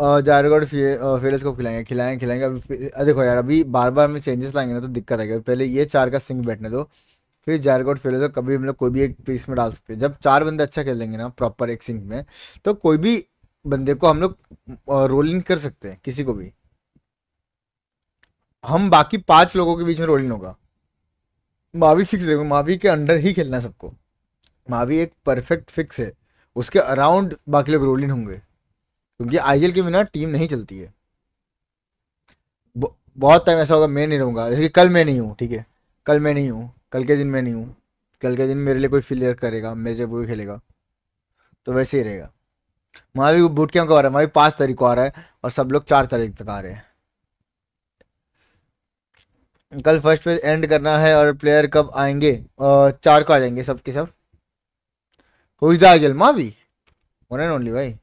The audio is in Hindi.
जायरगढ़ फेरस को खिलाएंगे खिलाएंगे खिलाएंगे अभी देखो यार अभी बार बार हम चेंजेस लाएंगे ना तो दिक्कत आएगी पहले ये चार का सिंग बैठने दो फिर जायरगढ़ फेरस को कभी हम लोग कोई भी एक पीस में डाल सकते हैं जब चार बंदे अच्छा खेल देंगे ना प्रॉपर एक सिंग में तो कोई भी बंदे को हम लोग रोल इन कर सकते हैं किसी को भी हम बाकी पांच लोगों के बीच में रोल इन होगा मावी फिक्स देखो मावी के अंडर ही खेलना सबको मावी एक परफेक्ट फिक्स है उसके अराउंड बाकी लोग रोल इन होंगे क्योंकि आईजीएल के बिना टीम नहीं चलती है बहुत टाइम ऐसा होगा मैं नहीं रहूंगा जैसे कि कल मैं नहीं हूँ ठीक है कल मैं नहीं हूँ कल के दिन मैं नहीं हूँ कल के दिन मेरे लिए कोई फिलियर करेगा मेरे जब कोई खेलेगा तो वैसे ही रहेगा वहाँ भी बूट कैम्प का हो रहा है वहाँ भी पाँच तारीख को आ रहा है और सब लोग चार तारीख तक आ रहे हैं कल फर्स्ट पे एंड करना है और प्लेयर कब आएंगे चार को आ जाएंगे सबके सब हुई द आइजल माँ भी वन एंड ओनली भाई